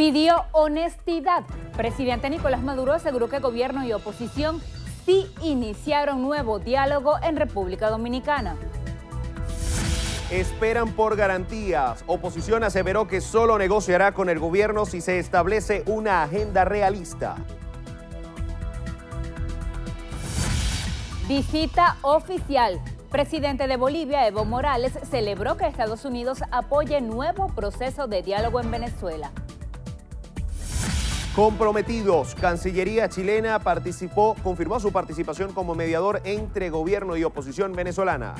pidió honestidad. Presidente Nicolás Maduro aseguró que gobierno y oposición sí iniciaron nuevo diálogo en República Dominicana. Esperan por garantías. Oposición aseveró que solo negociará con el gobierno si se establece una agenda realista. Visita oficial. Presidente de Bolivia, Evo Morales, celebró que Estados Unidos apoye nuevo proceso de diálogo en Venezuela. Comprometidos, Cancillería chilena participó, confirmó su participación como mediador entre gobierno y oposición venezolana.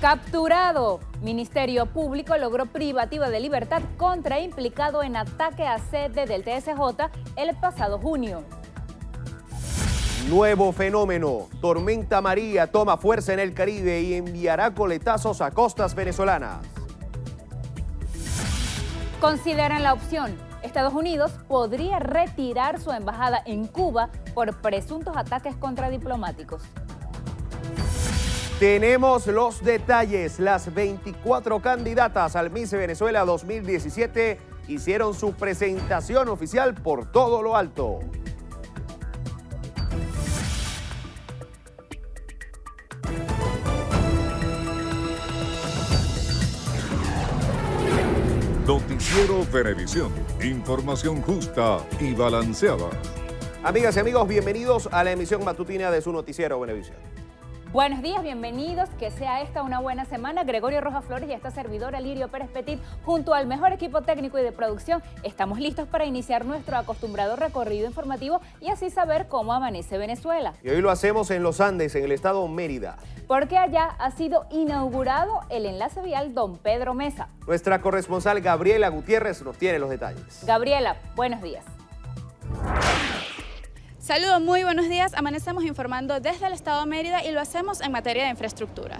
Capturado, Ministerio Público logró privativa de libertad contra implicado en ataque a sede del TSJ el pasado junio. Nuevo fenómeno, Tormenta María toma fuerza en el Caribe y enviará coletazos a costas venezolanas. Consideran la opción Estados Unidos podría retirar su embajada en Cuba por presuntos ataques contra diplomáticos. Tenemos los detalles. Las 24 candidatas al Miss Venezuela 2017 hicieron su presentación oficial por todo lo alto. Noticiero Venevisión. Información justa y balanceada. Amigas y amigos, bienvenidos a la emisión matutina de su noticiero Venevisión. Buenos días, bienvenidos. Que sea esta una buena semana. Gregorio Rojas Flores y esta servidora Lirio Pérez Petit, junto al mejor equipo técnico y de producción, estamos listos para iniciar nuestro acostumbrado recorrido informativo y así saber cómo amanece Venezuela. Y hoy lo hacemos en los Andes, en el estado Mérida. Porque allá ha sido inaugurado el enlace vial Don Pedro Mesa. Nuestra corresponsal Gabriela Gutiérrez nos tiene los detalles. Gabriela, buenos días. Saludos, muy buenos días. Amanecemos informando desde el Estado de Mérida y lo hacemos en materia de infraestructura.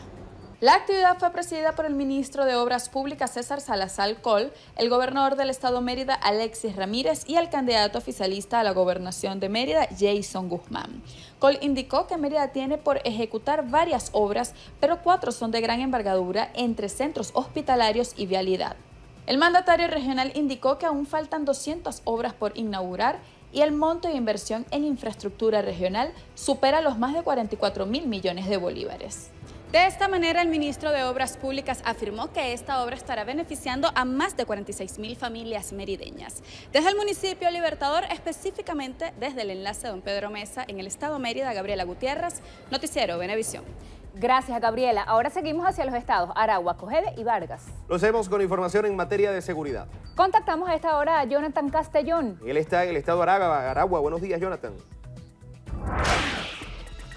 La actividad fue presidida por el ministro de Obras Públicas César Salazar Col, el gobernador del estado Mérida Alexis Ramírez y el candidato oficialista a la gobernación de Mérida Jason Guzmán. Col indicó que Mérida tiene por ejecutar varias obras, pero cuatro son de gran envergadura entre centros hospitalarios y vialidad. El mandatario regional indicó que aún faltan 200 obras por inaugurar y el monto de inversión en infraestructura regional supera los más de 44 mil millones de bolívares. De esta manera, el ministro de Obras Públicas afirmó que esta obra estará beneficiando a más de 46 mil familias merideñas. Desde el municipio Libertador, específicamente desde el enlace Don Pedro Mesa en el estado Mérida, Gabriela Gutiérrez, Noticiero Benevisión. Gracias, Gabriela. Ahora seguimos hacia los estados, Aragua, Cogede y Vargas. Lo hacemos con información en materia de seguridad. Contactamos a esta hora a Jonathan Castellón. Él está en el estado de Aragua. Aragua. Buenos días, Jonathan.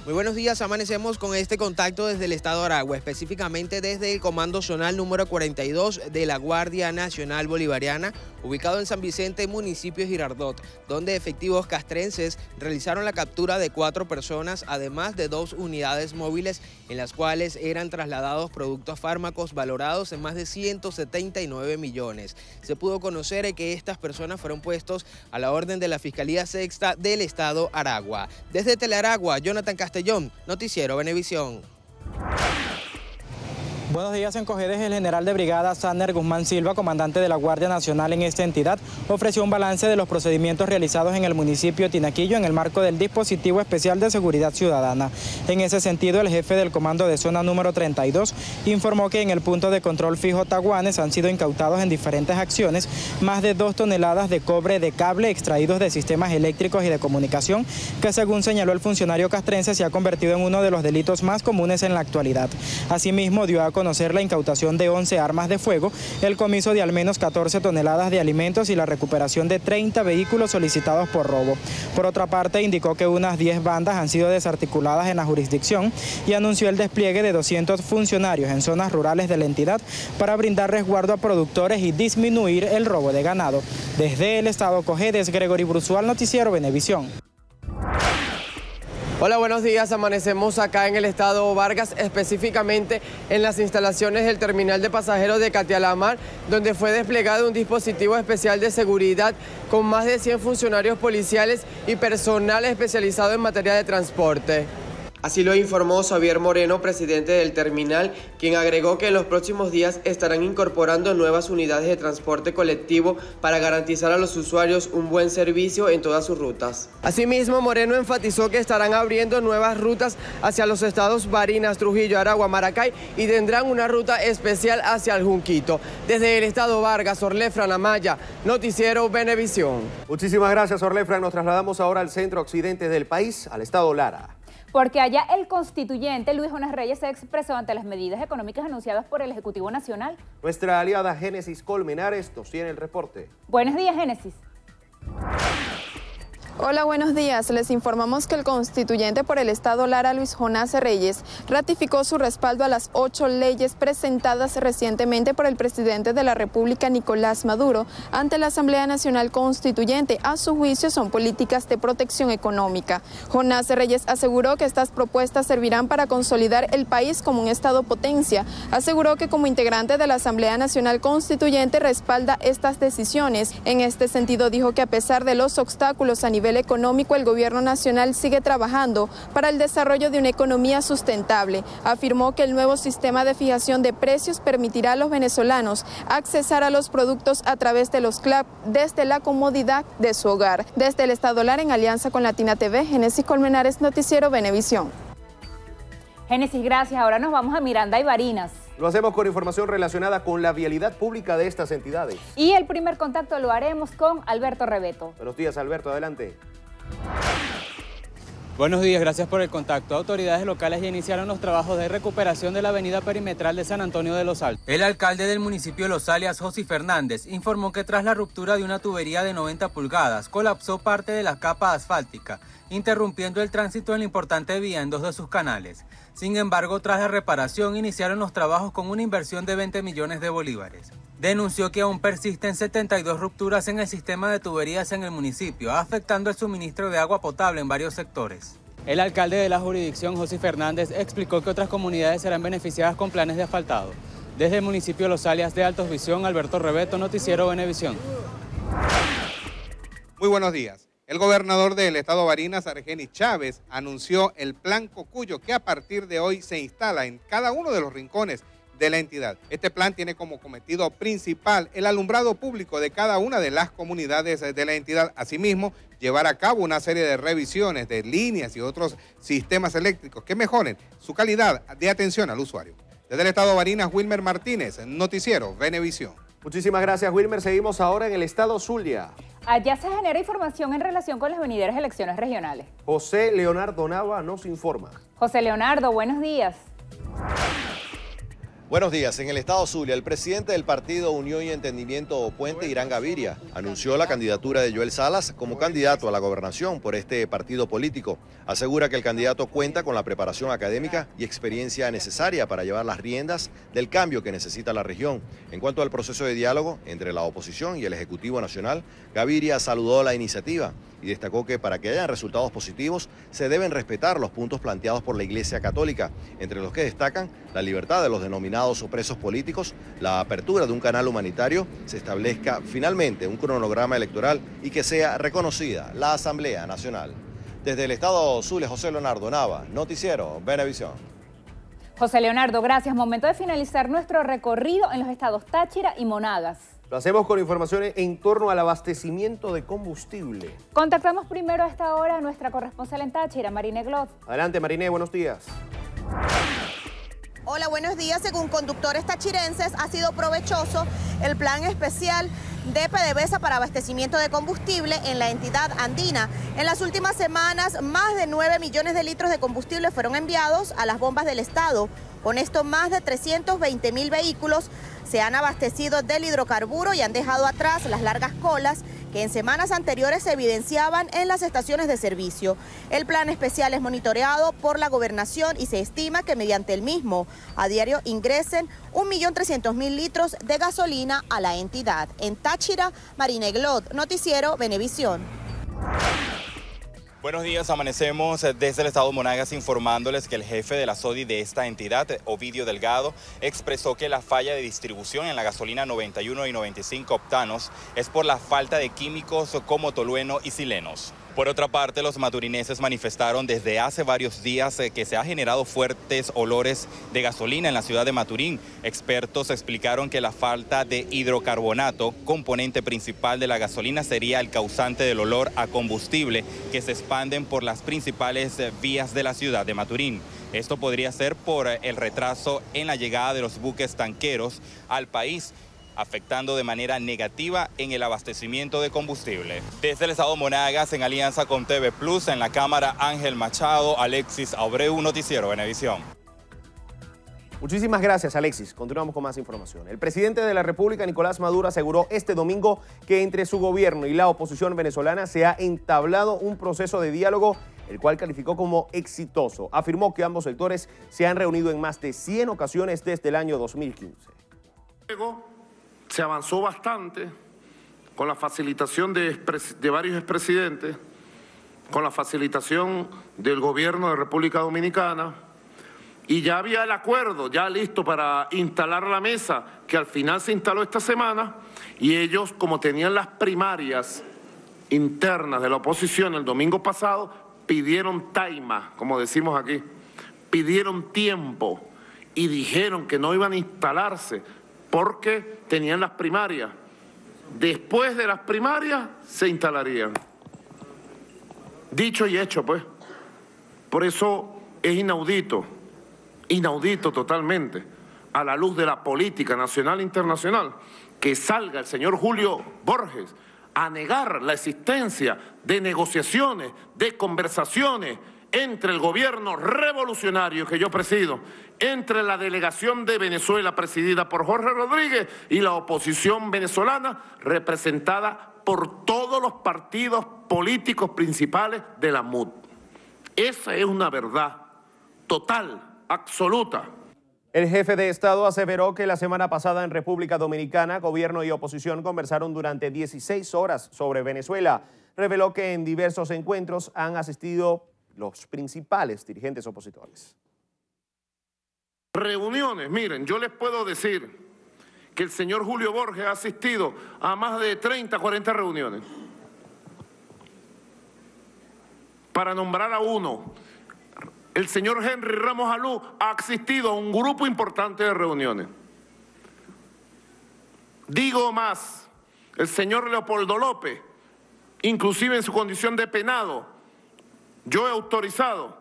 Muy buenos días, amanecemos con este contacto desde el Estado de Aragua, específicamente desde el Comando Zonal número 42 de la Guardia Nacional Bolivariana, ubicado en San Vicente, municipio Girardot, donde efectivos castrenses realizaron la captura de cuatro personas, además de dos unidades móviles en las cuales eran trasladados productos fármacos valorados en más de 179 millones. Se pudo conocer que estas personas fueron puestos a la orden de la Fiscalía Sexta del Estado Aragua. Desde Telaragua, Jonathan Castellón, Noticiero Venevisión. Buenos días, en el general de brigada Sander Guzmán Silva, comandante de la Guardia Nacional en esta entidad, ofreció un balance de los procedimientos realizados en el municipio Tinaquillo en el marco del dispositivo especial de seguridad ciudadana. En ese sentido, el jefe del comando de zona número 32 informó que en el punto de control fijo Taguanes han sido incautados en diferentes acciones más de dos toneladas de cobre de cable extraídos de sistemas eléctricos y de comunicación, que según señaló el funcionario castrense se ha convertido en uno de los delitos más comunes en la actualidad. Asimismo, dio a conocer conocer la incautación de 11 armas de fuego, el comiso de al menos 14 toneladas de alimentos y la recuperación de 30 vehículos solicitados por robo. Por otra parte, indicó que unas 10 bandas han sido desarticuladas en la jurisdicción y anunció el despliegue de 200 funcionarios en zonas rurales de la entidad para brindar resguardo a productores y disminuir el robo de ganado. Desde el Estado Cojedes, Gregory Brusual, Noticiero Benevisión. Hola, buenos días. Amanecemos acá en el estado Vargas, específicamente en las instalaciones del terminal de pasajeros de Catialamar, donde fue desplegado un dispositivo especial de seguridad con más de 100 funcionarios policiales y personal especializado en materia de transporte. Así lo informó Xavier Moreno, presidente del terminal, quien agregó que en los próximos días estarán incorporando nuevas unidades de transporte colectivo para garantizar a los usuarios un buen servicio en todas sus rutas. Asimismo, Moreno enfatizó que estarán abriendo nuevas rutas hacia los estados Barinas, Trujillo, Aragua, Maracay y tendrán una ruta especial hacia el Junquito. Desde el estado Vargas, Orlefran, Amaya, Noticiero Benevisión. Muchísimas gracias, Orlefra. Nos trasladamos ahora al centro occidente del país, al estado Lara. Porque allá el constituyente Luis Jonas Reyes se expresó ante las medidas económicas anunciadas por el Ejecutivo Nacional. Nuestra aliada Génesis Colmenares nos en el reporte. Buenos días, Génesis. Hola, buenos días. Les informamos que el constituyente por el Estado Lara Luis Jonás Reyes ratificó su respaldo a las ocho leyes presentadas recientemente por el presidente de la República Nicolás Maduro ante la Asamblea Nacional Constituyente. A su juicio son políticas de protección económica. Jonás Reyes aseguró que estas propuestas servirán para consolidar el país como un Estado potencia. Aseguró que como integrante de la Asamblea Nacional Constituyente respalda estas decisiones. En este sentido dijo que a pesar de los obstáculos a nivel nivel económico, el Gobierno Nacional sigue trabajando para el desarrollo de una economía sustentable. Afirmó que el nuevo sistema de fijación de precios permitirá a los venezolanos accesar a los productos a través de los CLAP desde la comodidad de su hogar. Desde el Estado Lar, en alianza con Latina TV, Génesis Colmenares, Noticiero Venevisión. Génesis, gracias. Ahora nos vamos a Miranda y Barinas. Lo hacemos con información relacionada con la vialidad pública de estas entidades. Y el primer contacto lo haremos con Alberto Rebeto. Buenos días, Alberto, adelante. Buenos días, gracias por el contacto. Autoridades locales ya iniciaron los trabajos de recuperación de la avenida perimetral de San Antonio de los Altos. El alcalde del municipio de Los Alias, José Fernández, informó que tras la ruptura de una tubería de 90 pulgadas, colapsó parte de la capa asfáltica, interrumpiendo el tránsito en la importante vía en dos de sus canales. Sin embargo, tras la reparación iniciaron los trabajos con una inversión de 20 millones de bolívares. Denunció que aún persisten 72 rupturas en el sistema de tuberías en el municipio, afectando el suministro de agua potable en varios sectores. El alcalde de la jurisdicción, José Fernández, explicó que otras comunidades serán beneficiadas con planes de asfaltado. Desde el municipio Los Alias de Altos Visión, Alberto Rebeto, Noticiero Benevisión. Muy buenos días. El gobernador del estado Barinas, Argenis Chávez, anunció el plan Cocuyo que a partir de hoy se instala en cada uno de los rincones de la entidad. Este plan tiene como cometido principal el alumbrado público de cada una de las comunidades de la entidad. Asimismo, llevar a cabo una serie de revisiones de líneas y otros sistemas eléctricos que mejoren su calidad de atención al usuario. Desde el estado Barinas, Wilmer Martínez, Noticiero Venevisión. Muchísimas gracias, Wilmer. Seguimos ahora en el estado Zulia. Allá se genera información en relación con las venideras elecciones regionales. José Leonardo Nava nos informa. José Leonardo, buenos días. Buenos días. En el estado Zulia, el presidente del partido Unión y Entendimiento Puente, Irán Gaviria, anunció la candidatura de Joel Salas como candidato a la gobernación por este partido político. Asegura que el candidato cuenta con la preparación académica y experiencia necesaria para llevar las riendas del cambio que necesita la región. En cuanto al proceso de diálogo entre la oposición y el Ejecutivo Nacional, Gaviria saludó la iniciativa y destacó que para que haya resultados positivos se deben respetar los puntos planteados por la Iglesia Católica, entre los que destacan la libertad de los denominados opresos presos políticos, la apertura de un canal humanitario, se establezca finalmente un cronograma electoral y que sea reconocida la Asamblea Nacional. Desde el Estado Azules, José Leonardo Nava, Noticiero, Benevisión. José Leonardo, gracias. Momento de finalizar nuestro recorrido en los estados Táchira y Monagas. Lo hacemos con informaciones en torno al abastecimiento de combustible. Contactamos primero a esta hora a nuestra corresponsal en Táchira, Marine Glot. Adelante, Marine, buenos días. Hola, buenos días. Según conductores tachirenses, ha sido provechoso el plan especial de para abastecimiento de combustible en la entidad andina. En las últimas semanas, más de 9 millones de litros de combustible fueron enviados a las bombas del Estado. Con esto, más de 320 mil vehículos se han abastecido del hidrocarburo y han dejado atrás las largas colas que en semanas anteriores se evidenciaban en las estaciones de servicio. El plan especial es monitoreado por la gobernación y se estima que mediante el mismo a diario ingresen 1.300.000 litros de gasolina a la entidad. En Táchira, Marina Glot, Noticiero Venevisión. Buenos días, amanecemos desde el estado de Monagas informándoles que el jefe de la SODI de esta entidad, Ovidio Delgado, expresó que la falla de distribución en la gasolina 91 y 95 octanos es por la falta de químicos como tolueno y silenos. Por otra parte, los maturineses manifestaron desde hace varios días eh, que se ha generado fuertes olores de gasolina en la ciudad de Maturín. Expertos explicaron que la falta de hidrocarbonato, componente principal de la gasolina, sería el causante del olor a combustible que se expanden por las principales eh, vías de la ciudad de Maturín. Esto podría ser por eh, el retraso en la llegada de los buques tanqueros al país afectando de manera negativa en el abastecimiento de combustible. Desde el Estado Monagas, en alianza con TV Plus, en la cámara Ángel Machado, Alexis Abreu, Noticiero Venevisión. Muchísimas gracias, Alexis. Continuamos con más información. El presidente de la República, Nicolás Maduro, aseguró este domingo que entre su gobierno y la oposición venezolana se ha entablado un proceso de diálogo el cual calificó como exitoso. Afirmó que ambos sectores se han reunido en más de 100 ocasiones desde el año 2015 se avanzó bastante con la facilitación de, varios expresidentes, con la facilitación del gobierno de República Dominicana, y ya había el acuerdo, ya listo para instalar la mesa, que al final se instaló esta semana, y ellos, como tenían las primarias internas de la oposición el domingo pasado, pidieron taima, como decimos aquí, pidieron tiempo y dijeron que no iban a instalarse porque tenían las primarias. Después de las primarias se instalarían. Dicho y hecho, pues. Por eso es inaudito, inaudito totalmente, a la luz de la política nacional e internacional, que salga el señor Julio Borges a negar la existencia de negociaciones, de conversaciones, entre el gobierno revolucionario que yo presido, entre la delegación de Venezuela presidida por Jorge Rodríguez y la oposición venezolana representada por todos los partidos políticos principales de la MUD. Esa es una verdad total, absoluta. El jefe de Estado aseveró que la semana pasada en República Dominicana, gobierno y oposición conversaron durante 16 horas sobre Venezuela. Reveló que en diversos encuentros han asistido los principales dirigentes opositores. Reuniones, miren, yo les puedo decir que el señor Julio Borges ha asistido a más de 30, 40 reuniones para nombrar a uno. El señor Henry Ramos Alú ha asistido a un grupo importante de reuniones. Digo más, el señor Leopoldo López, inclusive en su condición de penado, yo he autorizado,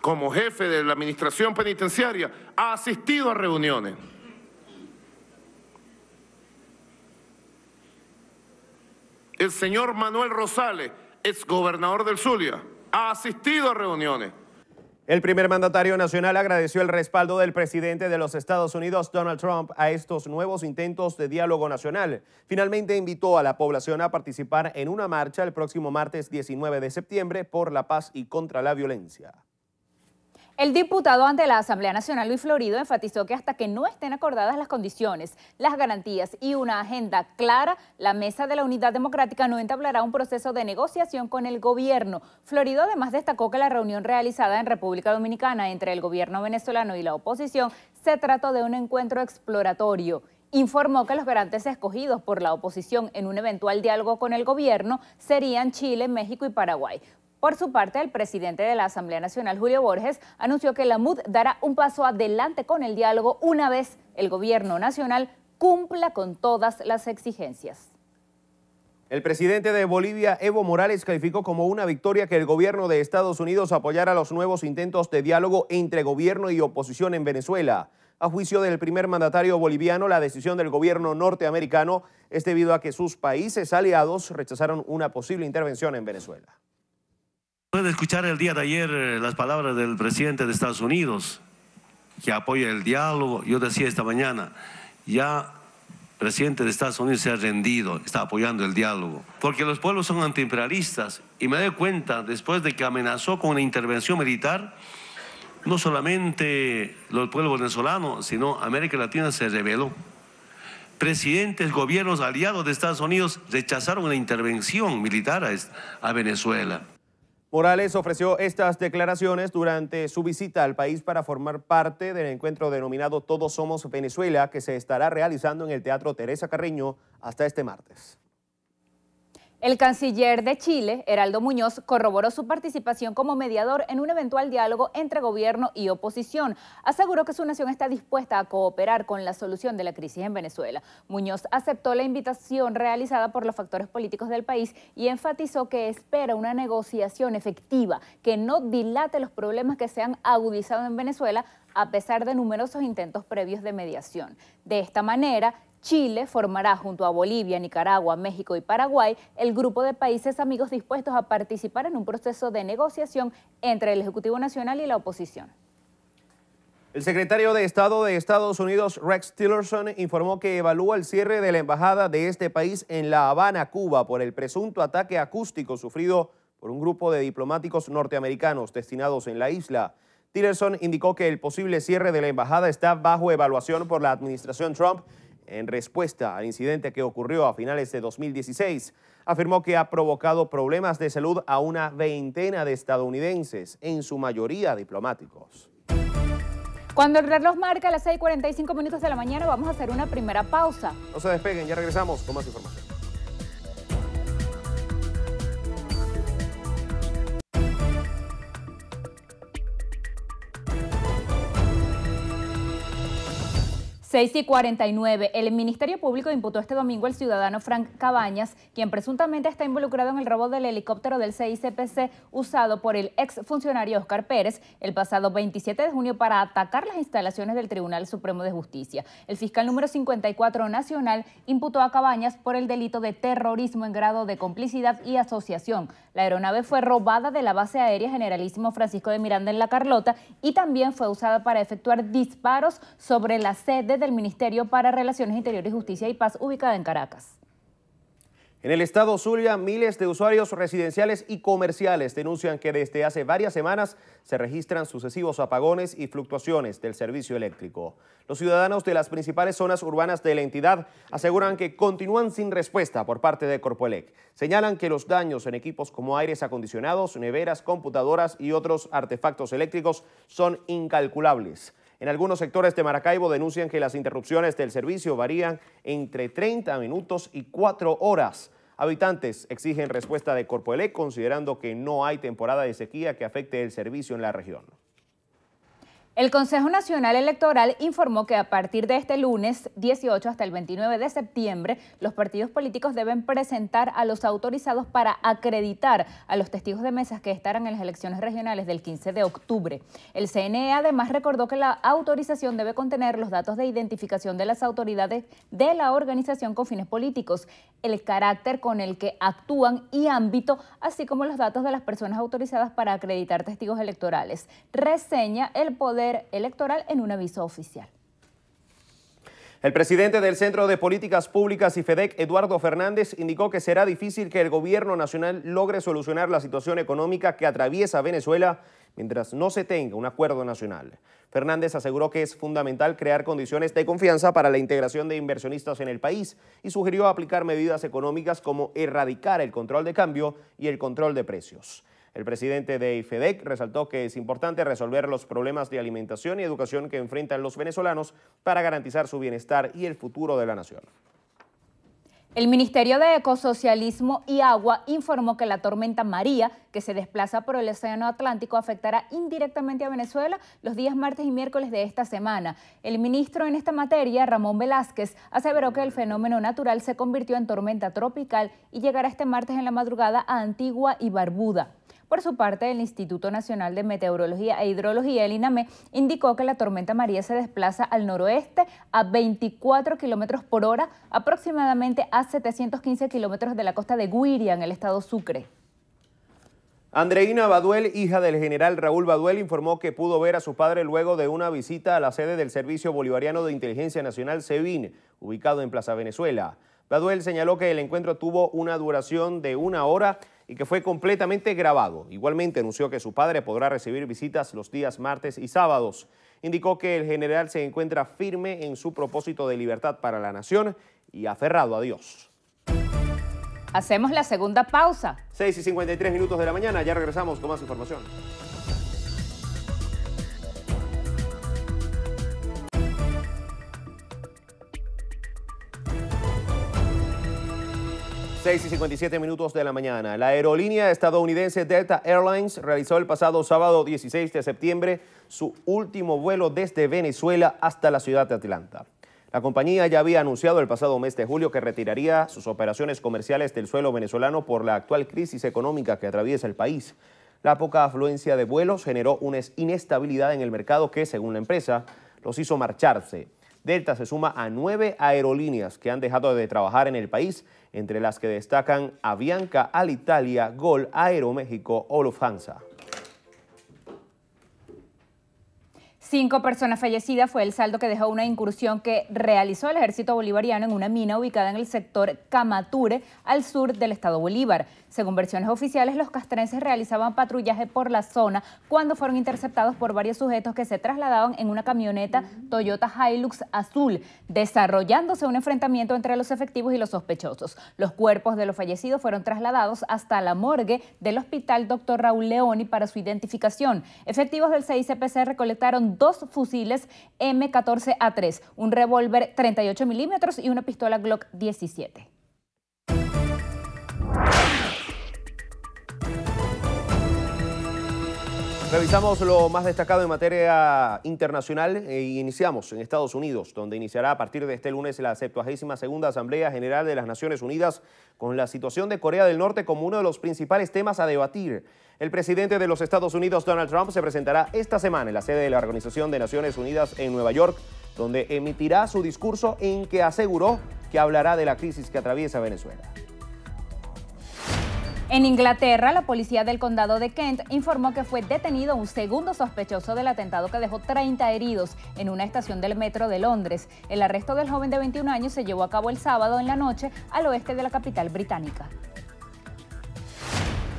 como jefe de la administración penitenciaria, ha asistido a reuniones. El señor Manuel Rosales, exgobernador del Zulia, ha asistido a reuniones. El primer mandatario nacional agradeció el respaldo del presidente de los Estados Unidos, Donald Trump, a estos nuevos intentos de diálogo nacional. Finalmente invitó a la población a participar en una marcha el próximo martes 19 de septiembre por la paz y contra la violencia. El diputado ante la Asamblea Nacional Luis Florido enfatizó que hasta que no estén acordadas las condiciones, las garantías y una agenda clara, la Mesa de la Unidad Democrática no entablará un proceso de negociación con el gobierno. Florido además destacó que la reunión realizada en República Dominicana entre el gobierno venezolano y la oposición se trató de un encuentro exploratorio informó que los garantes escogidos por la oposición en un eventual diálogo con el gobierno serían Chile, México y Paraguay. Por su parte, el presidente de la Asamblea Nacional, Julio Borges, anunció que la MUD dará un paso adelante con el diálogo una vez el gobierno nacional cumpla con todas las exigencias. El presidente de Bolivia, Evo Morales, calificó como una victoria que el gobierno de Estados Unidos apoyara los nuevos intentos de diálogo entre gobierno y oposición en Venezuela. A juicio del primer mandatario boliviano, la decisión del gobierno norteamericano es debido a que sus países aliados rechazaron una posible intervención en Venezuela. Puede escuchar el día de ayer eh, las palabras del presidente de Estados Unidos, que apoya el diálogo. Yo decía esta mañana, ya el presidente de Estados Unidos se ha rendido, está apoyando el diálogo. Porque los pueblos son antiimperialistas. Y me doy cuenta, después de que amenazó con una intervención militar, no solamente los pueblos venezolanos, sino América Latina se rebeló. Presidentes, gobiernos aliados de Estados Unidos rechazaron la intervención militar a Venezuela. Morales ofreció estas declaraciones durante su visita al país para formar parte del encuentro denominado Todos Somos Venezuela, que se estará realizando en el Teatro Teresa Carreño hasta este martes. El canciller de Chile, Heraldo Muñoz, corroboró su participación como mediador en un eventual diálogo entre gobierno y oposición. Aseguró que su nación está dispuesta a cooperar con la solución de la crisis en Venezuela. Muñoz aceptó la invitación realizada por los factores políticos del país y enfatizó que espera una negociación efectiva que no dilate los problemas que se han agudizado en Venezuela a pesar de numerosos intentos previos de mediación. De esta manera, Chile formará junto a Bolivia, Nicaragua, México y Paraguay el grupo de países amigos dispuestos a participar en un proceso de negociación entre el Ejecutivo Nacional y la oposición. El secretario de Estado de Estados Unidos, Rex Tillerson, informó que evalúa el cierre de la embajada de este país en La Habana, Cuba, por el presunto ataque acústico sufrido por un grupo de diplomáticos norteamericanos destinados en la isla. Tillerson indicó que el posible cierre de la embajada está bajo evaluación por la administración Trump en respuesta al incidente que ocurrió a finales de 2016. Afirmó que ha provocado problemas de salud a una veintena de estadounidenses, en su mayoría diplomáticos. Cuando el reloj marca las 6.45 minutos de la mañana, vamos a hacer una primera pausa. No se despeguen, ya regresamos con más información. 6 y 49. El Ministerio Público imputó este domingo al ciudadano Frank Cabañas, quien presuntamente está involucrado en el robo del helicóptero del CICPC usado por el exfuncionario funcionario Oscar Pérez el pasado 27 de junio para atacar las instalaciones del Tribunal Supremo de Justicia. El fiscal número 54 nacional imputó a Cabañas por el delito de terrorismo en grado de complicidad y asociación. La aeronave fue robada de la base aérea Generalísimo Francisco de Miranda en La Carlota y también fue usada para efectuar disparos sobre la sede del Ministerio para Relaciones Interiores, Justicia y Paz, ubicada en Caracas. En el estado Zulia, miles de usuarios residenciales y comerciales denuncian que desde hace varias semanas se registran sucesivos apagones y fluctuaciones del servicio eléctrico. Los ciudadanos de las principales zonas urbanas de la entidad aseguran que continúan sin respuesta por parte de Corpoelec. Señalan que los daños en equipos como aires acondicionados, neveras, computadoras y otros artefactos eléctricos son incalculables. En algunos sectores de Maracaibo denuncian que las interrupciones del servicio varían entre 30 minutos y 4 horas. Habitantes exigen respuesta de Corpoelec considerando que no hay temporada de sequía que afecte el servicio en la región. El Consejo Nacional Electoral informó que a partir de este lunes 18 hasta el 29 de septiembre, los partidos políticos deben presentar a los autorizados para acreditar a los testigos de mesas que estarán en las elecciones regionales del 15 de octubre. El CNE además recordó que la autorización debe contener los datos de identificación de las autoridades de la organización con fines políticos, el carácter con el que actúan y ámbito, así como los datos de las personas autorizadas para acreditar testigos electorales. Reseña el poder Electoral en un aviso oficial. El presidente del Centro de Políticas Públicas y FEDEC, Eduardo Fernández, indicó que será difícil que el gobierno nacional logre solucionar la situación económica que atraviesa Venezuela mientras no se tenga un acuerdo nacional. Fernández aseguró que es fundamental crear condiciones de confianza para la integración de inversionistas en el país y sugirió aplicar medidas económicas como erradicar el control de cambio y el control de precios. El presidente de IFEDEC resaltó que es importante resolver los problemas de alimentación y educación que enfrentan los venezolanos para garantizar su bienestar y el futuro de la nación. El Ministerio de Ecosocialismo y Agua informó que la tormenta María, que se desplaza por el Océano Atlántico, afectará indirectamente a Venezuela los días martes y miércoles de esta semana. El ministro en esta materia, Ramón Velázquez, aseveró que el fenómeno natural se convirtió en tormenta tropical y llegará este martes en la madrugada a Antigua y Barbuda. Por su parte, el Instituto Nacional de Meteorología e Hidrología, el INAME, indicó que la tormenta María se desplaza al noroeste a 24 kilómetros por hora, aproximadamente a 715 kilómetros de la costa de Guiria, en el estado Sucre. Andreina Baduel, hija del general Raúl Baduel, informó que pudo ver a su padre luego de una visita a la sede del Servicio Bolivariano de Inteligencia Nacional, SEBIN, ubicado en Plaza Venezuela. Baduel señaló que el encuentro tuvo una duración de una hora y que fue completamente grabado. Igualmente anunció que su padre podrá recibir visitas los días martes y sábados. Indicó que el general se encuentra firme en su propósito de libertad para la nación y aferrado a Dios. Hacemos la segunda pausa. 6 y 53 minutos de la mañana, ya regresamos con más información. 6 y 57 minutos de la mañana. La aerolínea estadounidense Delta Airlines realizó el pasado sábado 16 de septiembre su último vuelo desde Venezuela hasta la ciudad de Atlanta. La compañía ya había anunciado el pasado mes de julio que retiraría sus operaciones comerciales del suelo venezolano por la actual crisis económica que atraviesa el país. La poca afluencia de vuelos generó una inestabilidad en el mercado que, según la empresa, los hizo marcharse Delta se suma a nueve aerolíneas que han dejado de trabajar en el país, entre las que destacan Avianca, Alitalia, Gol, Aeroméxico o Lufthansa. Cinco personas fallecidas fue el saldo que dejó una incursión que realizó el ejército bolivariano en una mina ubicada en el sector Camature, al sur del estado Bolívar. Según versiones oficiales, los castrenses realizaban patrullaje por la zona cuando fueron interceptados por varios sujetos que se trasladaban en una camioneta Toyota Hilux azul, desarrollándose un enfrentamiento entre los efectivos y los sospechosos. Los cuerpos de los fallecidos fueron trasladados hasta la morgue del hospital Dr. Raúl Leoni para su identificación. Efectivos del CICPC recolectaron dos fusiles M14A3, un revólver 38 milímetros y una pistola Glock 17. Revisamos lo más destacado en materia internacional e iniciamos en Estados Unidos, donde iniciará a partir de este lunes la 72 Asamblea General de las Naciones Unidas con la situación de Corea del Norte como uno de los principales temas a debatir. El presidente de los Estados Unidos, Donald Trump, se presentará esta semana en la sede de la Organización de Naciones Unidas en Nueva York, donde emitirá su discurso en que aseguró que hablará de la crisis que atraviesa Venezuela. En Inglaterra, la policía del condado de Kent informó que fue detenido un segundo sospechoso del atentado que dejó 30 heridos en una estación del metro de Londres. El arresto del joven de 21 años se llevó a cabo el sábado en la noche al oeste de la capital británica.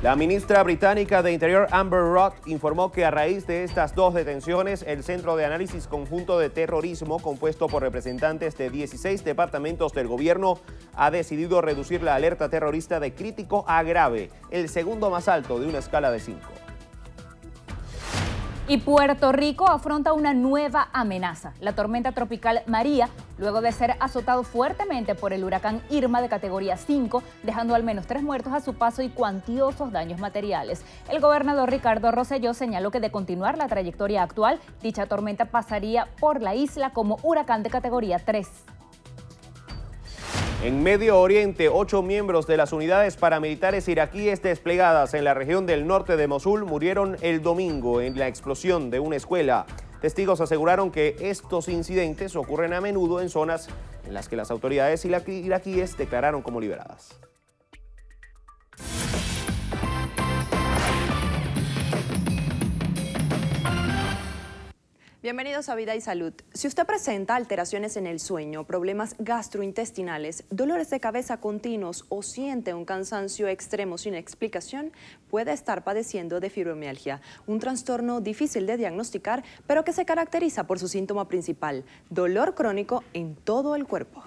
La ministra británica de Interior Amber Roth, informó que a raíz de estas dos detenciones, el Centro de Análisis Conjunto de Terrorismo, compuesto por representantes de 16 departamentos del gobierno, ha decidido reducir la alerta terrorista de crítico a grave, el segundo más alto de una escala de 5. Y Puerto Rico afronta una nueva amenaza, la tormenta tropical María, luego de ser azotado fuertemente por el huracán Irma de categoría 5, dejando al menos tres muertos a su paso y cuantiosos daños materiales. El gobernador Ricardo Rosselló señaló que de continuar la trayectoria actual, dicha tormenta pasaría por la isla como huracán de categoría 3. En Medio Oriente, ocho miembros de las unidades paramilitares iraquíes desplegadas en la región del norte de Mosul murieron el domingo en la explosión de una escuela. Testigos aseguraron que estos incidentes ocurren a menudo en zonas en las que las autoridades iraquíes declararon como liberadas. Bienvenidos a Vida y Salud. Si usted presenta alteraciones en el sueño, problemas gastrointestinales, dolores de cabeza continuos o siente un cansancio extremo sin explicación, puede estar padeciendo de fibromialgia, un trastorno difícil de diagnosticar, pero que se caracteriza por su síntoma principal, dolor crónico en todo el cuerpo.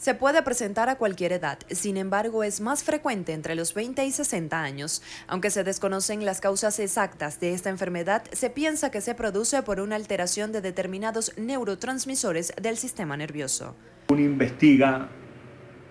Se puede presentar a cualquier edad, sin embargo es más frecuente entre los 20 y 60 años. Aunque se desconocen las causas exactas de esta enfermedad, se piensa que se produce por una alteración de determinados neurotransmisores del sistema nervioso. Uno investiga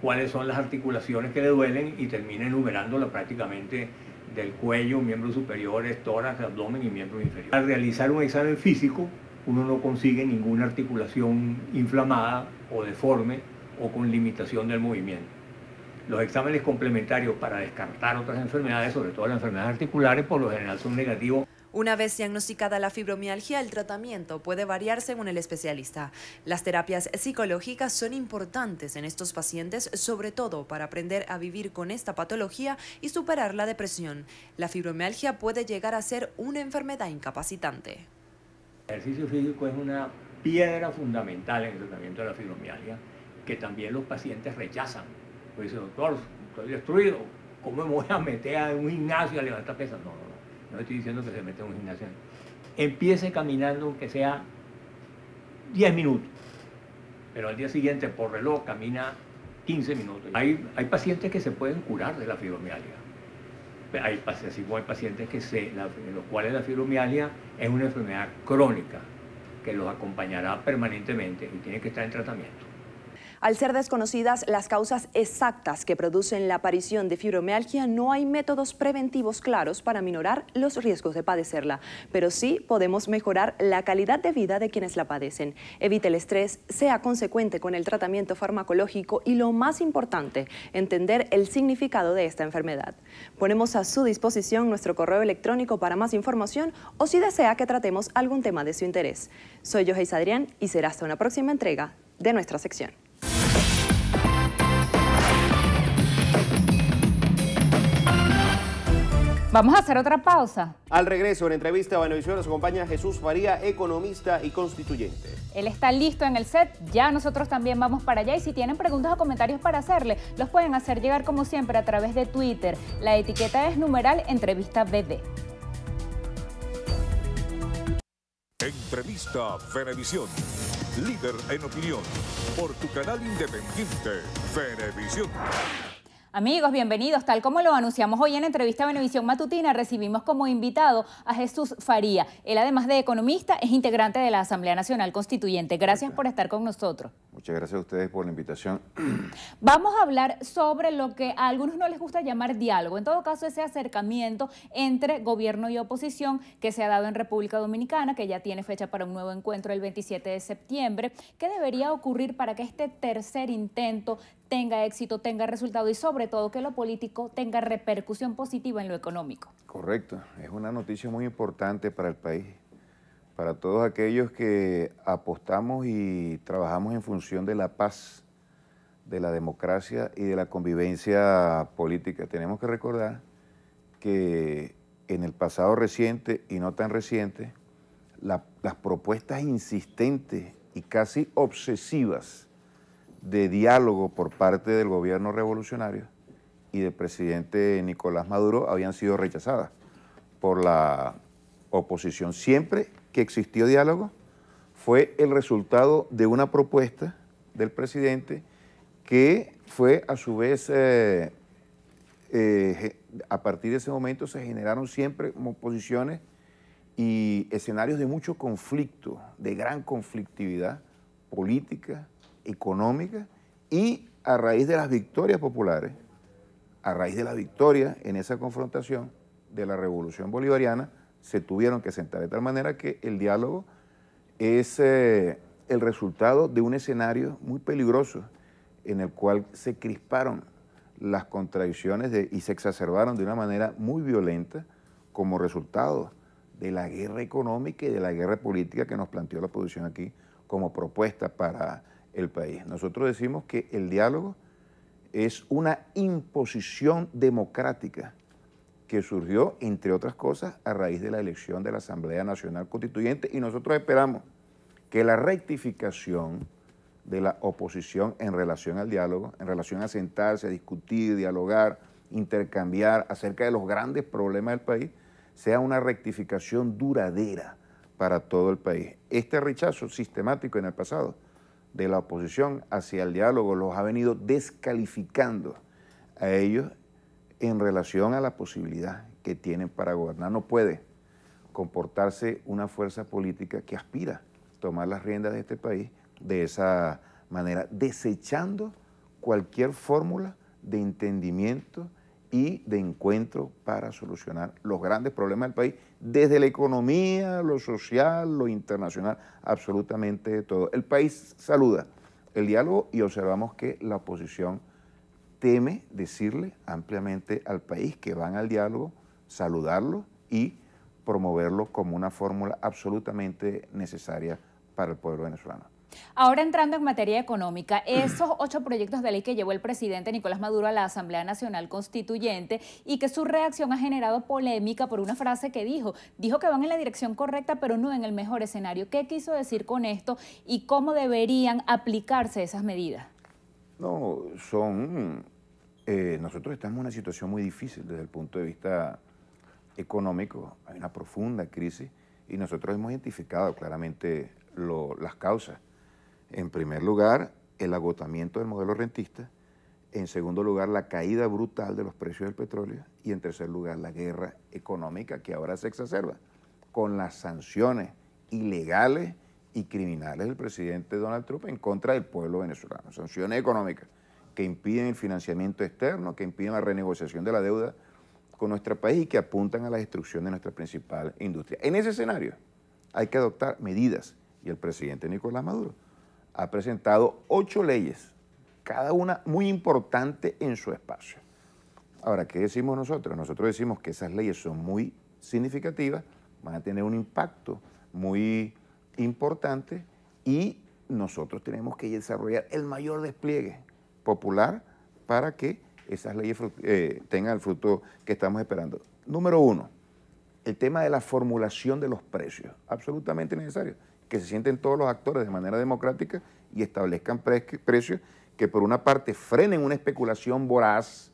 cuáles son las articulaciones que le duelen y termina enumerándolas prácticamente del cuello, miembros superiores, tórax, abdomen y miembros inferiores. Al realizar un examen físico, uno no consigue ninguna articulación inflamada o deforme o con limitación del movimiento. Los exámenes complementarios para descartar otras enfermedades, sobre todo las enfermedades articulares, por lo general son negativos. Una vez diagnosticada la fibromialgia, el tratamiento puede variar según el especialista. Las terapias psicológicas son importantes en estos pacientes, sobre todo para aprender a vivir con esta patología y superar la depresión. La fibromialgia puede llegar a ser una enfermedad incapacitante. El ejercicio físico es una piedra fundamental en el tratamiento de la fibromialgia que también los pacientes rechazan. Pues dice, doctor, estoy destruido, ¿cómo me voy a meter a un gimnasio a levantar pesas? No, no, no, no estoy diciendo que se mete a un gimnasio. Empiece caminando que sea 10 minutos, pero al día siguiente por reloj camina 15 minutos. Hay, pacientes que se pueden curar de la fibromialgia. Hay, así hay pacientes que se, la, en los cuales la fibromialgia es una enfermedad crónica que los acompañará permanentemente y tiene que estar en tratamiento. Al ser desconocidas las causas exactas que producen la aparición de fibromialgia, no hay métodos preventivos claros para minorar los riesgos de padecerla, pero sí podemos mejorar la calidad de vida de quienes la padecen. Evite el estrés, sea consecuente con el tratamiento farmacológico y lo más importante, entender el significado de esta enfermedad. Ponemos a su disposición nuestro correo electrónico para más información o si desea que tratemos algún tema de su interés. Soy José Adrián y será hasta una próxima entrega de nuestra sección. Vamos a hacer otra pausa. Al regreso, en entrevista a Banevisión nos acompaña Jesús María, economista y constituyente. Él está listo en el set, ya nosotros también vamos para allá y si tienen preguntas o comentarios para hacerle, los pueden hacer llegar como siempre a través de Twitter. La etiqueta es numeral entrevista BD. Entrevista Venevisión, líder en opinión, por tu canal independiente, Venevisión. Amigos, bienvenidos. Tal como lo anunciamos hoy en entrevista a Benevisión Matutina, recibimos como invitado a Jesús Faría. Él, además de economista, es integrante de la Asamblea Nacional Constituyente. Gracias por estar con nosotros. Muchas gracias a ustedes por la invitación. Vamos a hablar sobre lo que a algunos no les gusta llamar diálogo, en todo caso ese acercamiento entre gobierno y oposición que se ha dado en República Dominicana, que ya tiene fecha para un nuevo encuentro el 27 de septiembre. ¿Qué debería ocurrir para que este tercer intento tenga éxito, tenga resultado y sobre todo que lo político tenga repercusión positiva en lo económico. Correcto, es una noticia muy importante para el país, para todos aquellos que apostamos y trabajamos en función de la paz, de la democracia y de la convivencia política. Tenemos que recordar que en el pasado reciente y no tan reciente, las propuestas insistentes y casi obsesivas de diálogo por parte del gobierno revolucionario y del presidente Nicolás Maduro habían sido rechazadas por la oposición. Siempre que existió diálogo fue el resultado de una propuesta del presidente que fue a su vez, eh, eh, a partir de ese momento se generaron siempre posiciones y escenarios de mucho conflicto, de gran conflictividad política, económica y a raíz de las victorias populares, a raíz de la victoria en esa confrontación de la revolución bolivariana, se tuvieron que sentar de tal manera que el diálogo es eh, el resultado de un escenario muy peligroso en el cual se crisparon las contradicciones y se exacerbaron de una manera muy violenta como resultado de la guerra económica y de la guerra política que nos planteó la oposición aquí como propuesta para el país. Nosotros decimos que el diálogo es una imposición democrática que surgió, entre otras cosas, a raíz de la elección de la Asamblea Nacional Constituyente y nosotros esperamos que la rectificación de la oposición en relación al diálogo, en relación a sentarse, a discutir, dialogar, intercambiar acerca de los grandes problemas del país, sea una rectificación duradera para todo el país. Este rechazo sistemático en el pasado de la oposición hacia el diálogo, los ha venido descalificando a ellos en relación a la posibilidad que tienen para gobernar. No puede comportarse una fuerza política que aspira a tomar las riendas de este país de esa manera, desechando cualquier fórmula de entendimiento y de encuentro para solucionar los grandes problemas del país desde la economía, lo social, lo internacional, absolutamente todo. El país saluda el diálogo y observamos que la oposición teme decirle ampliamente al país que van al diálogo, saludarlo y promoverlo como una fórmula absolutamente necesaria para el pueblo venezolano. Ahora entrando en materia económica, esos ocho proyectos de ley que llevó el presidente Nicolás Maduro a la Asamblea Nacional Constituyente y que su reacción ha generado polémica por una frase que dijo. Dijo que van en la dirección correcta, pero no en el mejor escenario. ¿Qué quiso decir con esto y cómo deberían aplicarse esas medidas? No, son... Eh, nosotros estamos en una situación muy difícil desde el punto de vista económico. Hay una profunda crisis y nosotros hemos identificado claramente las causas en primer lugar, el agotamiento del modelo rentista. En segundo lugar, la caída brutal de los precios del petróleo. Y en tercer lugar, la guerra económica que ahora se exacerba con las sanciones ilegales y criminales del presidente Donald Trump en contra del pueblo venezolano. Sanciones económicas que impiden el financiamiento externo, que impiden la renegociación de la deuda con nuestro país y que apuntan a la destrucción de nuestra principal industria. En ese escenario hay que adoptar medidas y el presidente Nicolás Maduro ha presentado ocho leyes, cada una muy importante en su espacio. Ahora, ¿qué decimos nosotros? Nosotros decimos que esas leyes son muy significativas, van a tener un impacto muy importante y nosotros tenemos que desarrollar el mayor despliegue popular para que esas leyes eh, tengan el fruto que estamos esperando. Número uno, el tema de la formulación de los precios, absolutamente necesario que se sienten todos los actores de manera democrática y establezcan precios que por una parte frenen una especulación voraz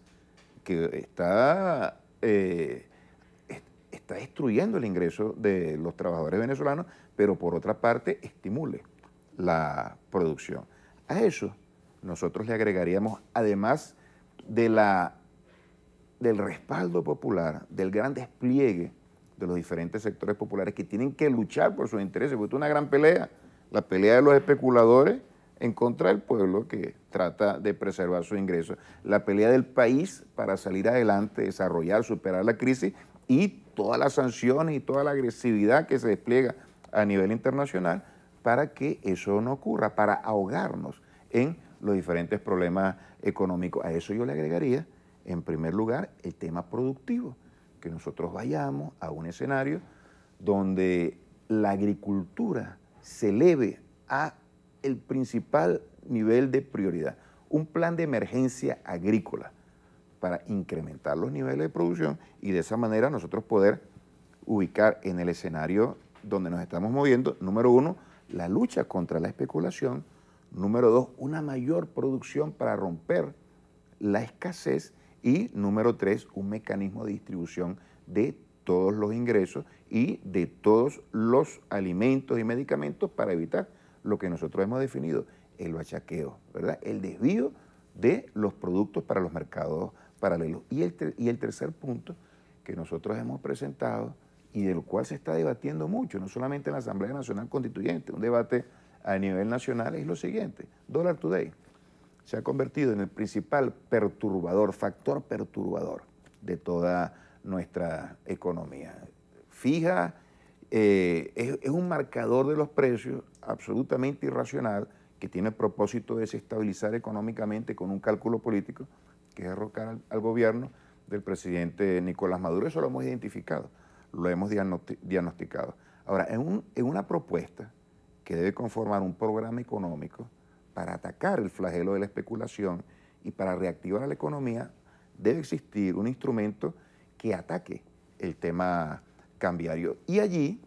que está, eh, está destruyendo el ingreso de los trabajadores venezolanos, pero por otra parte estimule la producción. A eso nosotros le agregaríamos, además de la, del respaldo popular, del gran despliegue de los diferentes sectores populares que tienen que luchar por sus intereses, porque es una gran pelea, la pelea de los especuladores en contra del pueblo que trata de preservar sus ingresos, la pelea del país para salir adelante, desarrollar, superar la crisis y todas las sanciones y toda la agresividad que se despliega a nivel internacional para que eso no ocurra, para ahogarnos en los diferentes problemas económicos. A eso yo le agregaría, en primer lugar, el tema productivo que nosotros vayamos a un escenario donde la agricultura se eleve a el principal nivel de prioridad, un plan de emergencia agrícola para incrementar los niveles de producción y de esa manera nosotros poder ubicar en el escenario donde nos estamos moviendo, número uno, la lucha contra la especulación, número dos, una mayor producción para romper la escasez y número tres, un mecanismo de distribución de todos los ingresos y de todos los alimentos y medicamentos para evitar lo que nosotros hemos definido, el bachaqueo, ¿verdad? El desvío de los productos para los mercados paralelos. Y el, y el tercer punto que nosotros hemos presentado y del cual se está debatiendo mucho, no solamente en la Asamblea Nacional Constituyente, un debate a nivel nacional es lo siguiente, dólar today se ha convertido en el principal perturbador, factor perturbador de toda nuestra economía. Fija, eh, es, un marcador de los precios absolutamente irracional que tiene el propósito de desestabilizar económicamente con un cálculo político que es al, gobierno del presidente Nicolás Maduro. Eso lo hemos identificado, lo hemos diagnosticado. Ahora, es una propuesta que debe conformar un programa económico, para atacar el flagelo de la especulación y para reactivar a la economía, debe existir un instrumento que ataque el tema cambiario. Y allí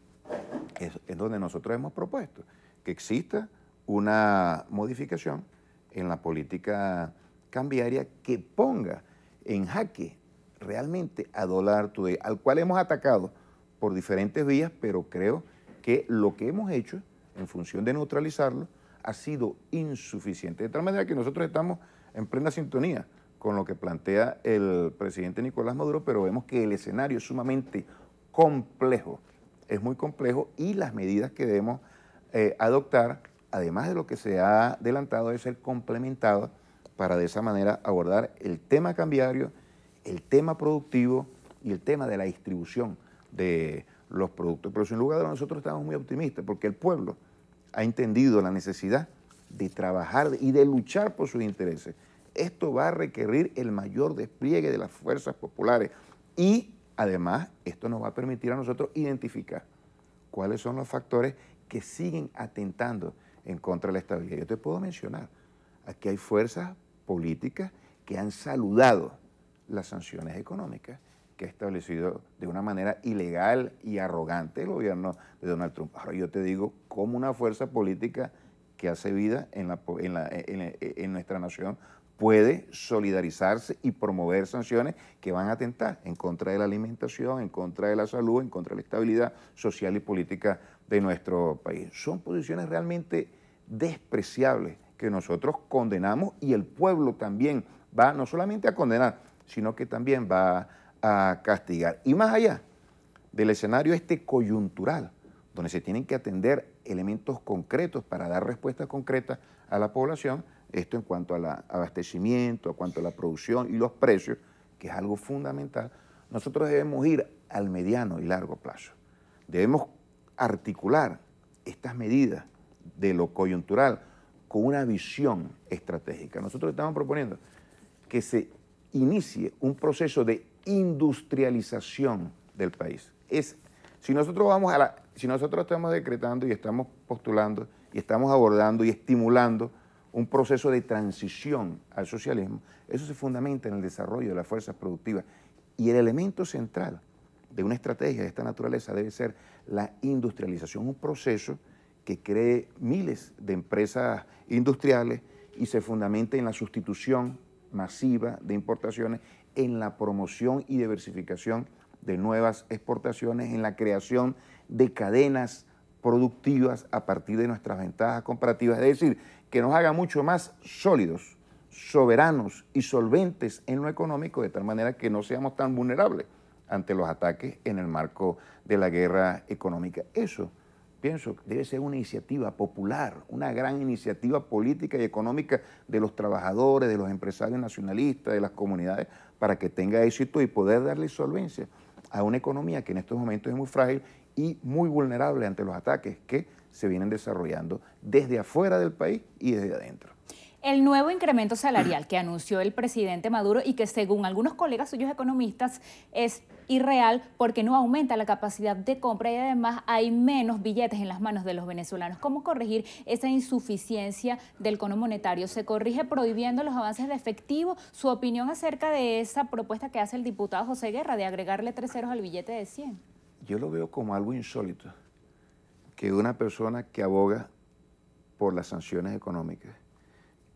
es, donde nosotros hemos propuesto que exista una modificación en la política cambiaria que ponga en jaque realmente a dólar today, al cual hemos atacado por diferentes vías, pero creo que lo que hemos hecho en función de neutralizarlo ha sido insuficiente. De tal manera que nosotros estamos en plena sintonía con lo que plantea el presidente Nicolás Maduro, pero vemos que el escenario es sumamente complejo, es muy complejo y las medidas que debemos eh, adoptar, además de lo que se ha adelantado, es ser complementadas para de esa manera abordar el tema cambiario, el tema productivo y el tema de la distribución de los productos. Pero sin lugar a nosotros estamos muy optimistas porque el pueblo ha entendido la necesidad de trabajar y de luchar por sus intereses. Esto va a requerir el mayor despliegue de las fuerzas populares y además esto nos va a permitir a nosotros identificar cuáles son los factores que siguen atentando en contra de la estabilidad. Yo te puedo mencionar, aquí hay fuerzas políticas que han saludado las sanciones económicas que ha establecido de una manera ilegal y arrogante el gobierno de Donald Trump. Ahora yo te digo, como una fuerza política que hace vida en, nuestra nación puede solidarizarse y promover sanciones que van a atentar en contra de la alimentación, en contra de la salud, en contra de la estabilidad social y política de nuestro país. Son posiciones realmente despreciables que nosotros condenamos y el pueblo también va no solamente a condenar, sino que también va a a castigar. Y más allá del escenario este coyuntural, donde se tienen que atender elementos concretos para dar respuestas concretas a la población, esto en cuanto al abastecimiento, en cuanto a la producción y los precios, que es algo fundamental, nosotros debemos ir al mediano y largo plazo. Debemos articular estas medidas de lo coyuntural con una visión estratégica. Nosotros estamos proponiendo que se inicie un proceso de industrialización del país. Es, si nosotros vamos a la, si nosotros estamos decretando y estamos postulando y estamos abordando y estimulando un proceso de transición al socialismo, eso se fundamenta en el desarrollo de las fuerzas productivas. Y el elemento central de una estrategia de esta naturaleza debe ser la industrialización, un proceso que cree miles de empresas industriales y se fundamenta en la sustitución masiva de importaciones en la promoción y diversificación de nuevas exportaciones, en la creación de cadenas productivas a partir de nuestras ventajas comparativas, es decir, que nos haga mucho más sólidos, soberanos y solventes en lo económico, de tal manera que no seamos tan vulnerables ante los ataques en el marco de la guerra económica. Eso, pienso, debe ser una iniciativa popular, una gran iniciativa política y económica de los trabajadores, de los empresarios nacionalistas, de las comunidades, para que tenga éxito y poder darle solvencia a una economía que en estos momentos es muy frágil y muy vulnerable ante los ataques que se vienen desarrollando desde afuera del país y desde adentro. El nuevo incremento salarial que anunció el presidente Maduro y que según algunos colegas suyos economistas es irreal porque no aumenta la capacidad de compra y además hay menos billetes en las manos de los venezolanos. ¿Cómo corregir esa insuficiencia del cono monetario? ¿Se corrige prohibiendo los avances de efectivo? ¿Su opinión acerca de esa propuesta que hace el diputado José Guerra de agregarle tres ceros al billete de 100? Yo lo veo como algo insólito que una persona que aboga por las sanciones económicas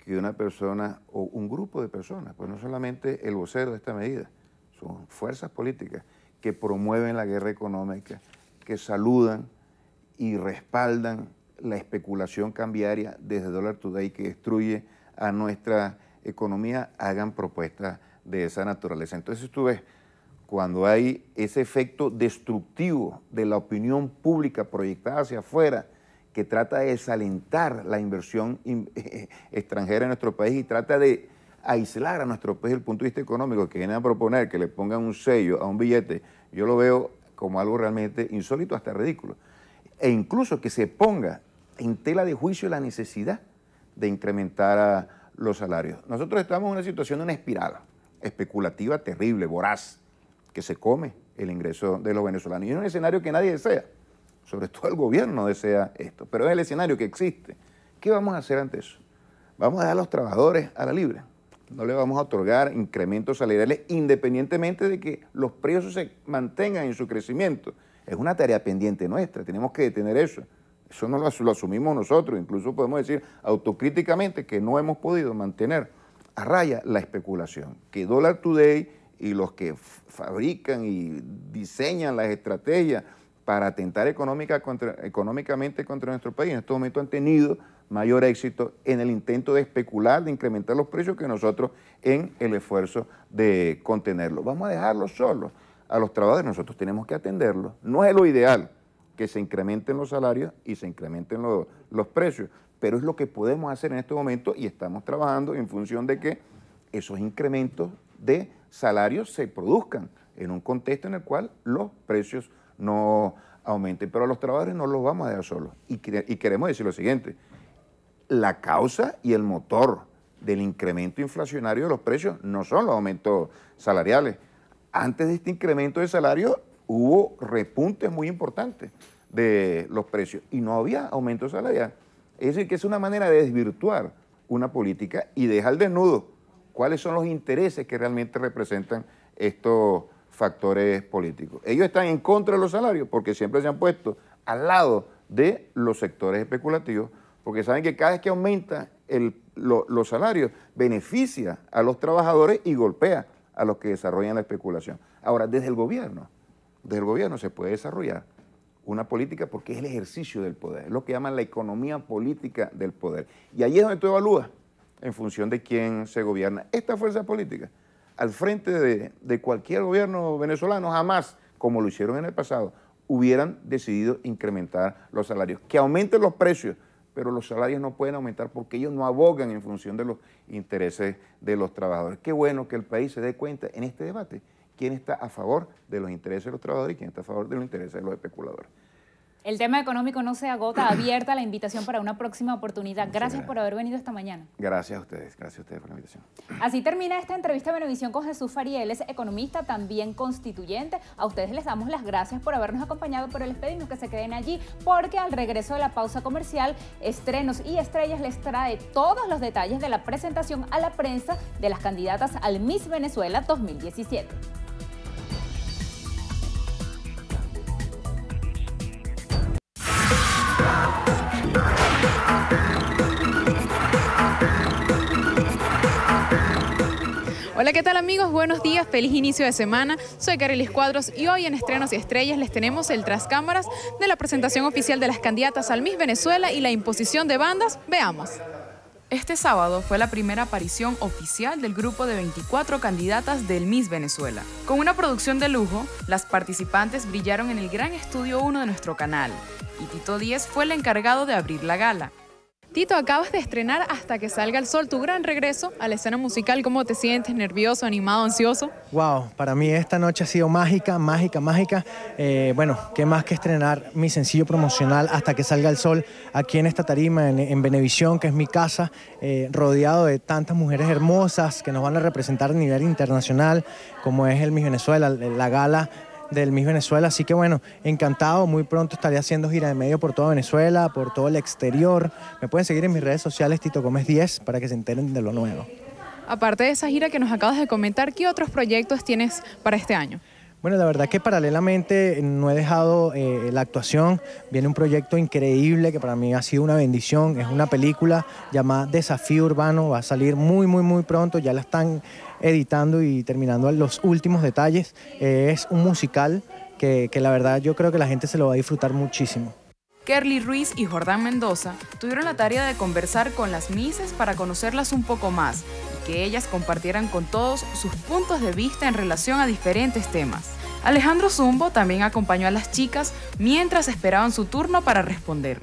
que una persona o un grupo de personas, pues no solamente el vocero de esta medida, son fuerzas políticas que promueven la guerra económica, que saludan y respaldan la especulación cambiaria desde Dollar Today que destruye a nuestra economía, hagan propuestas de esa naturaleza. Entonces tú ves, cuando hay ese efecto destructivo de la opinión pública proyectada hacia afuera, que trata de desalentar la inversión extranjera en nuestro país y trata de aislar a nuestro país desde el punto de vista económico, que viene a proponer que le pongan un sello a un billete, yo lo veo como algo realmente insólito hasta ridículo. E incluso que se ponga en tela de juicio la necesidad de incrementar los salarios. Nosotros estamos en una situación de una espiral especulativa terrible, voraz, que se come el ingreso de los venezolanos. Y es un escenario que nadie desea sobre todo el gobierno desea esto, pero es el escenario que existe. ¿Qué vamos a hacer ante eso? Vamos a dar a los trabajadores a la libre. No le vamos a otorgar incrementos salariales independientemente de que los precios se mantengan en su crecimiento. Es una tarea pendiente nuestra, tenemos que detener eso. Eso no lo, lo asumimos nosotros, incluso podemos decir autocríticamente que no hemos podido mantener a raya la especulación. Que Dollar Today y los que fabrican y diseñan las estrategias para atentar económicamente contra nuestro país. En estos momentos han tenido mayor éxito en el intento de especular, de incrementar los precios que nosotros en el esfuerzo de contenerlo. Vamos a dejarlos solos a los trabajadores, nosotros tenemos que atenderlos. No es lo ideal que se incrementen los salarios y se incrementen los precios, pero es lo que podemos hacer en este momento y estamos trabajando en función de que esos incrementos de salarios se produzcan en un contexto en el cual los precios no aumenten. Pero a los trabajadores no los vamos a dejar solos. Y, queremos decir lo siguiente, la causa y el motor del incremento inflacionario de los precios no son los aumentos salariales. Antes de este incremento de salario hubo repuntes muy importantes de los precios y no había aumento salarial. Es decir, que es una manera de desvirtuar una política y dejar desnudo cuáles son los intereses que realmente representan estos factores políticos. Ellos están en contra de los salarios porque siempre se han puesto al lado de los sectores especulativos, porque saben que cada vez que aumenta los salarios beneficia a los trabajadores y golpea a los que desarrollan la especulación. Ahora, desde el gobierno, desde el gobierno se puede desarrollar una política porque es el ejercicio del poder, es lo que llaman la economía política del poder. Y ahí es donde tú evalúas en función de quién se gobierna. Esta fuerza política al frente de, cualquier gobierno venezolano, jamás, como lo hicieron en el pasado, hubieran decidido incrementar los salarios. Que aumenten los precios, pero los salarios no pueden aumentar porque ellos no abogan en función de los intereses de los trabajadores. Qué bueno que el país se dé cuenta en este debate quién está a favor de los intereses de los trabajadores y quién está a favor de los intereses de los especuladores. El tema económico no se agota, abierta la invitación para una próxima oportunidad. Gracias, por haber venido esta mañana. Gracias a ustedes, gracias a ustedes por la invitación. Así termina esta entrevista de Benevisión con Jesús Farieles, economista, también constituyente. A ustedes les damos las gracias por habernos acompañado, pero les pedimos que se queden allí porque al regreso de la pausa comercial, Estrenos y Estrellas les trae todos los detalles de la presentación a la prensa de las candidatas al Miss Venezuela 2017. Hola, ¿qué tal amigos? Buenos días, feliz inicio de semana. Soy Carilis Cuadros y hoy en Estrenos y Estrellas les tenemos el tras cámaras de la presentación oficial de las candidatas al Miss Venezuela y la imposición de bandas. Veamos. Este sábado fue la primera aparición oficial del grupo de 24 candidatas del Miss Venezuela. Con una producción de lujo, las participantes brillaron en el Gran Estudio 1 de nuestro canal y Tito Díez fue el encargado de abrir la gala. Tito, acabas de estrenar Hasta que salga el sol, tu gran regreso a la escena musical. ¿Cómo te sientes? ¿Nervioso, animado, ansioso? Wow, para mí esta noche ha sido mágica, mágica, mágica. Eh, bueno, qué más que estrenar mi sencillo promocional Hasta que salga el sol aquí en esta tarima, en, Venevisión, que es mi casa, eh, rodeado de tantas mujeres hermosas que nos van a representar a nivel internacional, como es el Miss Venezuela, la gala del Miss Venezuela. Así que bueno, encantado. Muy pronto estaré haciendo gira de medio por toda Venezuela, por todo el exterior. Me pueden seguir en mis redes sociales, Tito Gómez 10, para que se enteren de lo nuevo. Aparte de esa gira que nos acabas de comentar, ¿qué otros proyectos tienes para este año? Bueno, la verdad que paralelamente eh, no he dejado eh, la actuación. Viene un proyecto increíble que para mí ha sido una bendición. Es una película llamada Desafío Urbano. Va a salir muy, muy, muy pronto. Ya la están editando y terminando los últimos detalles. Eh, es un musical que, que la verdad yo creo que la gente se lo va a disfrutar muchísimo. Kerly Ruiz y Jordán Mendoza tuvieron la tarea de conversar con las Mises para conocerlas un poco más y que ellas compartieran con todos sus puntos de vista en relación a diferentes temas. Alejandro Zumbo también acompañó a las chicas mientras esperaban su turno para responder.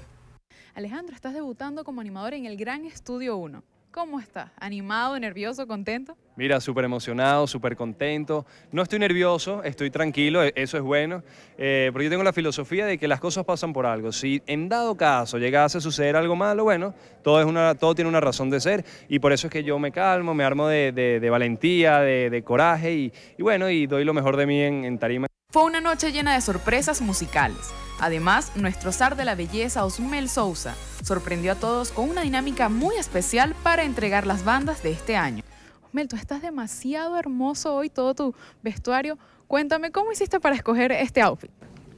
Alejandro, estás debutando como animador en el Gran Estudio 1. ¿Cómo está? ¿Animado, nervioso, contento? Mira, súper emocionado, súper contento. No estoy nervioso, estoy tranquilo, e-, eso es bueno. Eh, pero yo tengo la filosofía de que las cosas pasan por algo. Si en dado caso llegase a suceder algo malo, bueno, todo, es una, todo tiene una razón de ser. Y por eso es que yo me calmo, me armo de, valentía, de, coraje y, bueno, y doy lo mejor de mí en, en tarima. Fue una noche llena de sorpresas musicales. Además, nuestro zar de la belleza Osmel Sousa sorprendió a todos con una dinámica muy especial para entregar las bandas de este año. Osmel, tú estás demasiado hermoso hoy, todo tu vestuario. Cuéntame, ¿cómo hiciste para escoger este outfit?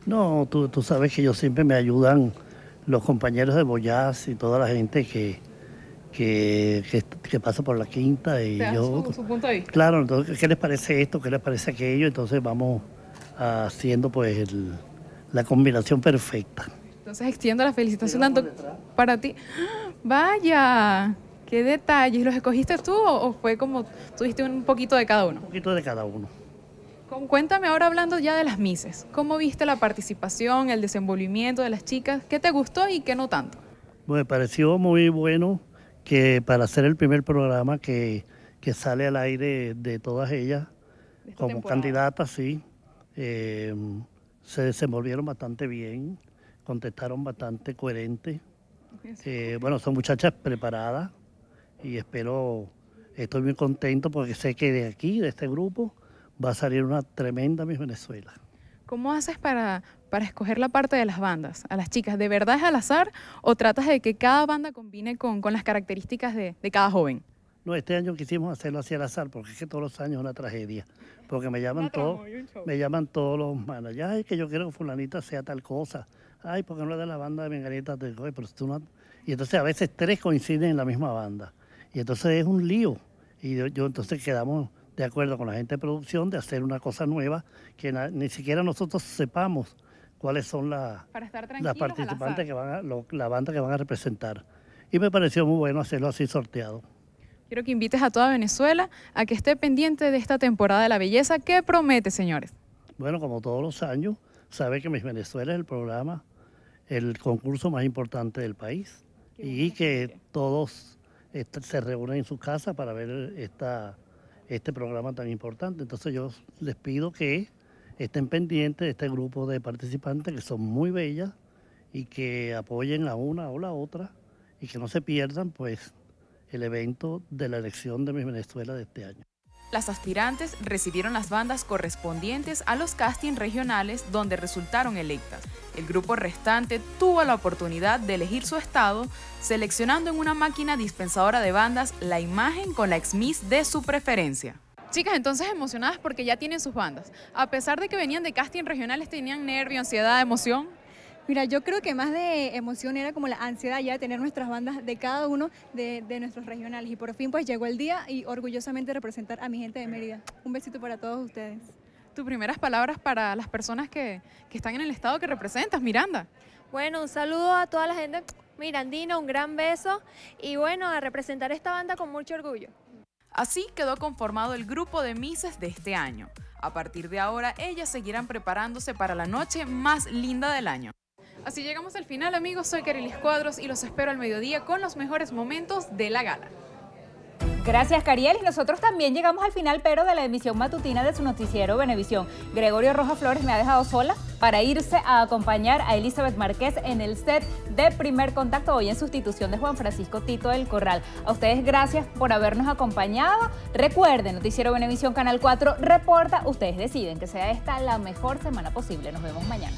No, tú, sabes que yo siempre me ayudan los compañeros de Boyaz y toda la gente que, que, que, pasa por la quinta y yo. punto Claro, entonces, ¿qué les parece esto? ¿Qué les parece aquello? Entonces vamos haciendo pues la combinación perfecta. Entonces extiendo la felicitación tanto para ti. vaya, qué detalles. ¿Los escogiste tú o fue como tuviste un poquito de cada uno? Un poquito de cada uno. cuéntame ahora hablando ya de las mises. ¿Cómo viste la participación, el desenvolvimiento de las chicas? ¿Qué te gustó y qué no tanto? Me pareció muy bueno que para hacer el primer programa que, sale al aire de todas ellas, como candidatas, sí, eh, se desenvolvieron bastante bien, contestaron bastante coherente. Eh, bueno, son muchachas preparadas y espero, estoy muy contento porque sé que de aquí, de este grupo, va a salir una tremenda Miss Venezuela. ¿Cómo haces para, para escoger la parte de las bandas, a las chicas? ¿De verdad es al azar o tratas de que cada banda combine con, con las características de cada joven? No, este año quisimos hacerlo así al azar, porque es que todos los años es una tragedia. Porque me llaman todos, me llaman todos los managers, es que yo quiero que fulanita sea tal cosa. Ay, porque no le de la banda de menganitas de pero Y entonces a veces tres coinciden en la misma banda. Y entonces es un lío. Y yo, entonces quedamos de acuerdo con la gente de producción de hacer una cosa nueva que ni siquiera nosotros sepamos cuáles son las participantes que van a, la banda que van a representar. Y me pareció muy bueno hacerlo así sorteado. Quiero que invites a toda Venezuela a que esté pendiente de esta temporada de la belleza. ¿Qué promete, señores? Bueno, como todos los años, sabe que Miss Venezuela es el programa, el concurso más importante del país y que todos se reúnen en su casa para ver este programa tan importante. Entonces yo les pido que estén pendientes de este grupo de participantes que son muy bellas y que apoyen a una o la otra y que no se pierdan pues el evento de la elección de Miss Venezuela de este año. Las aspirantes recibieron las bandas correspondientes a los castings regionales donde resultaron electas. El grupo restante tuvo la oportunidad de elegir su estado, seleccionando en una máquina dispensadora de bandas la imagen con la ex de su preferencia. Chicas, entonces emocionadas porque ya tienen sus bandas. A pesar de que venían de casting regionales, ¿tenían nervio, ansiedad, emoción? Mira, yo creo que más de emoción era como la ansiedad ya de tener nuestras bandas de cada uno de, nuestros regionales. Y por fin pues llegó el día y orgullosamente representar a mi gente de Mérida. Un besito para todos ustedes. Tus primeras palabras para las personas que, que están en el estado que representas, Miranda. Bueno, un saludo a toda la gente mirandina, un gran beso y bueno, a representar esta banda con mucho orgullo. Así quedó conformado el grupo de Mises de este año. A partir de ahora, ellas seguirán preparándose para la noche más linda del año. Así llegamos al final, amigos. Soy Carilis Cuadros y los espero al mediodía con los mejores momentos de la gala. Gracias, Cariel. Y nosotros también llegamos al final, pero de la emisión matutina de su noticiero Benevisión. Gregorio Rojas Flores me ha dejado sola para irse a acompañar a Elizabeth Márquez en el set de Primer Contacto, hoy en sustitución de Juan Francisco Tito del Corral. A ustedes, gracias por habernos acompañado. Recuerden, Noticiero Benevisión Canal 4 reporta. Ustedes deciden que sea esta la mejor semana posible. Nos vemos mañana.